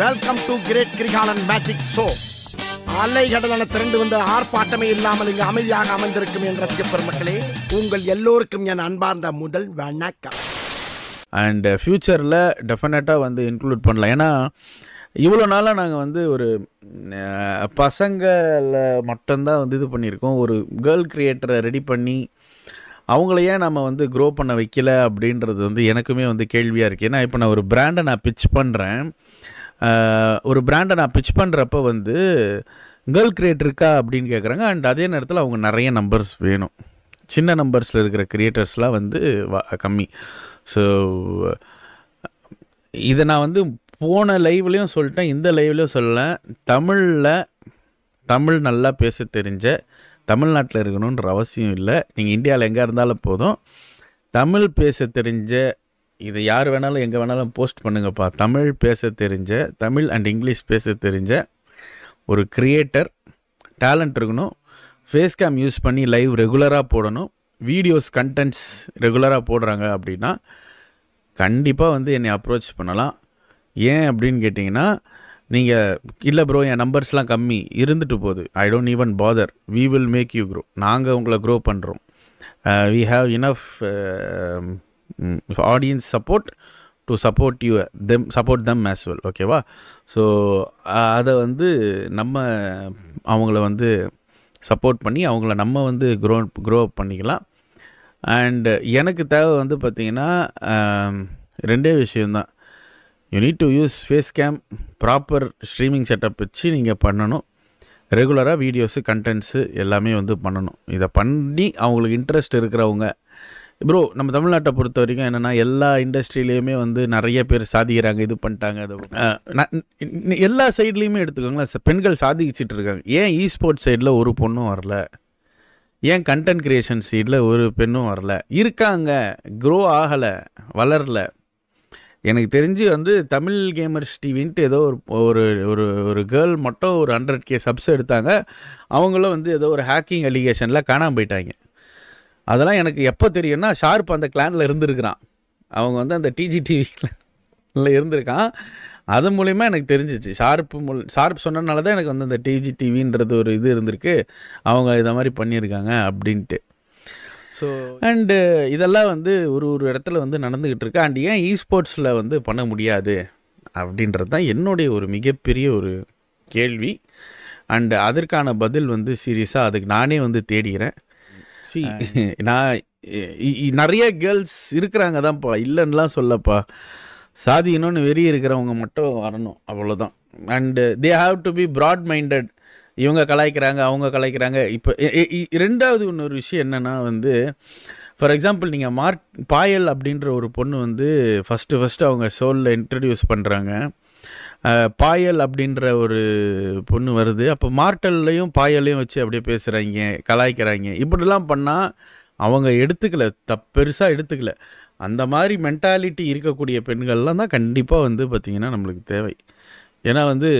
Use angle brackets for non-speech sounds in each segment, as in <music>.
welcome to great Kirikalan magic show அலைகடலான திரண்டு வந்த ஆர்ப்பாட்டமே இல்லாமல் இங்கு அமைதியாக அமைந்திருக்கும் என்ற ரசிக பெருமக்களே உங்கள் எல்லோருக்கும் என் அன்பார்ந்த முதல் வணக்கம் அண்ட் ஃப்யூச்சரில் டெஃபினட்டாக வந்து இன்க்ளூட் பண்ணலாம் ஏன்னா இவ்வளோ நாளாக நாங்கள் வந்து ஒரு பசங்களில் மட்டும்தான் வந்து இது பண்ணியிருக்கோம் ஒரு கேர்ள் கிரியேட்டரை ரெடி பண்ணி அவங்களையே நம்ம வந்து க்ரோ பண்ண வைக்கல அப்படின்றது வந்து எனக்குமே வந்து கேள்வியாக இருக்குது ஏன்னா இப்போ நான் ஒரு பிராண்டை நான் பிச் பண்ணுறேன் ஒரு பிராண்டை நான் பிச் பண்ணுறப்ப வந்து கேர்ள் கிரியேட் இருக்கா அப்படின்னு கேட்குறாங்க அண்ட் அதே நேரத்தில் அவங்க நிறைய நம்பர்ஸ் வேணும் சின்ன நம்பர்ஸில் இருக்கிற கிரியேட்டர்ஸ்லாம் வந்து கம்மி ஸோ இதை நான் வந்து போன லைவ்லேயும் சொல்லிட்டேன் இந்த லைவ்லேயும் சொல்லலை தமிழில் தமிழ் நல்லா பேச தெரிஞ்ச தமிழ்நாட்டில் இருக்கணுன்ற அவசியம் இல்லை நீங்கள் இந்தியாவில் எங்கே இருந்தாலும் போதும் தமிழ் பேச தெரிஞ்ச இதை யார் வேணாலும் எங்கே வேணாலும் போஸ்ட் பண்ணுங்கப்பா தமிழ் பேச தெரிஞ்ச தமிழ் அண்ட் இங்கிலீஷ் பேச தெரிஞ்ச ஒரு க்ரியேட்டர் டேலண்ட் இருக்கணும் ஃபேஸ் கேம் யூஸ் பண்ணி லைவ் ரெகுலராக போடணும் வீடியோஸ் கண்டென்ட்ஸ் ரெகுலராக போடுறாங்க அப்படின்னா கண்டிப்பாக வந்து என்னை அப்ரோச் பண்ணலாம் ஏன் அப்படின்னு கேட்டிங்கன்னா நீங்கள் இல்லை ப்ரோ என் நம்பர்ஸ்லாம் கம்மி இருந்துட்டு போகுது I don't even bother we will make you grow நாங்கள் உங்களை க்ரோ பண்ணுறோம் we have enough audience support to support you them support them as well ஓகேவா ஸோ அதை வந்து நம்ம அவங்கள வந்து சப்போர்ட் பண்ணி அவங்கள நம்ம வந்து க்ரோ க்ரோ அப் பண்ணிக்கலாம் அண்டு எனக்கு தேவை வந்து பார்த்திங்கன்னா ரெண்டே விஷயந்தான் you need to use face cam proper streaming setup வச்சு நீங்கள் பண்ணணும் ரெகுலராக வீடியோஸு கண்டென்ட்ஸு எல்லாமே வந்து பண்ணணும் இதை பண்ணி அவங்களுக்கு இன்ட்ரெஸ்ட் இருக்கிறவங்க ப்ரோ நம்ம தமிழ்நாட்டை பொறுத்த வரைக்கும் என்னென்னா எல்லா இண்டஸ்ட்ரியிலையுமே வந்து நிறைய பேர் சாதிக்கிறாங்க இது பண்ணிட்டாங்க அது எல்லா சைட்லேயுமே எடுத்துக்கோங்களேன் பெண்கள் சாதிச்சுட்டு இருக்காங்க ஏன் இ ஸ்போர்ட்ஸ் சைடில் ஒரு பொண்ணும் வரல ஏன் கண்டென்ட் கிரியேஷன் சைடில் ஒரு பெண்ணும் வரல இருக்காங்க க்ரோ ஆகலை வளரல எனக்கு தெரிஞ்சு வந்து தமிழ் கேமர்ஸ் டிவின்ட்டு ஏதோ ஒரு ஒரு ஒரு கேர்ள் மட்டும் ஒரு ஹண்ட்ரட் கே சப்ஸ் எடுத்தாங்க அவங்களும் வந்து ஏதோ ஒரு ஹேக்கிங் அலிகேஷனில் காணாமல் போயிட்டாங்க அதெல்லாம் எனக்கு எப்போ தெரியும்னா ஷார்ப் அந்த கிளானில் இருந்திருக்கிறான் அவங்க வந்து அந்த டிஜி டிவி கிளானில் இருந்திருக்கான் அது மூலிமா எனக்கு தெரிஞ்சிச்சு ஷார்ப் மூல் ஷார்ப் சொன்னனால தான் எனக்கு வந்து அந்த டிஜி டிவின்றது ஒரு இது இருந்திருக்கு அவங்க இதை மாதிரி பண்ணியிருக்காங்க அப்படின்ட்டு ஸோ அண்டு இதெல்லாம் வந்து ஒரு ஒரு இடத்துல வந்து நடந்துக்கிட்டு இருக்கு அண்ட் ஏன் இஸ்போர்ட்ஸில் வந்து பண்ண முடியாது அப்படின்றது தான் என்னுடைய ஒரு மிகப்பெரிய ஒரு கேள்வி அண்டு அதற்கான பதில் வந்து சீரியஸாக அதுக்கு நானே வந்து தேடுகிறேன் சி <laughs> நான் நிறைய கேர்ள்ஸ் இருக்கிறாங்க தான்ப்பா இல்லைன்னுலாம் சொல்லப்பா சாதி இன்னொன்று வெறி இருக்கிறவங்க மட்டும் வரணும் அவ்வளோதான் and they have to be broad minded இவங்க கலாய்க்கிறாங்க அவங்க கலாய்க்கிறாங்க இப்போ ரெண்டாவது இன்னொரு விஷயம் என்னென்னா வந்து ஃபார் எக்ஸாம்பிள் நீங்கள் மார்க் பாயல் அப்படின்ற ஒரு பொண்ணு வந்து ஃபஸ்ட்டு ஃபஸ்ட்டு அவங்க சோலில் இன்ட்ரடியூஸ் பண்ணுறாங்க பாயல் அப்படின்ற ஒரு பொண்ணு வருது அப்போ மார்ட்டல்லையும் பாயலையும் வச்சு அப்படியே பேசுகிறாங்க கலாய்க்கிறாங்க இப்படிலாம் பண்ணால் அவங்க எடுத்துக்கல த பெருசாக எடுத்துக்கல அந்த மாதிரி மென்டாலிட்டி இருக்கக்கூடிய பெண்கள்லாம் தான் கண்டிப்பாக வந்து பார்த்திங்கன்னா நம்மளுக்கு தேவை ஏன்னா வந்து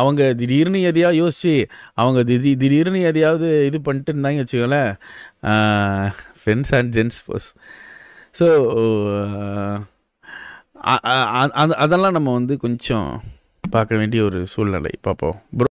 அவங்க திடீர்னு எதையாவது யோசித்து அவங்க திடீ திடீர்னு எதையாவது இது பண்ணிட்டு இருந்தாங்க வச்சுக்கோங்களேன் ஃப்ரெண்ட்ஸ் அண்ட் ஜென்ஸ் போஸ் ஸோ அதெல்லாம் நம்ம வந்து கொஞ்சம் பார்க்க வேண்டிய ஒரு சூழ்நிலை பார்ப்போம்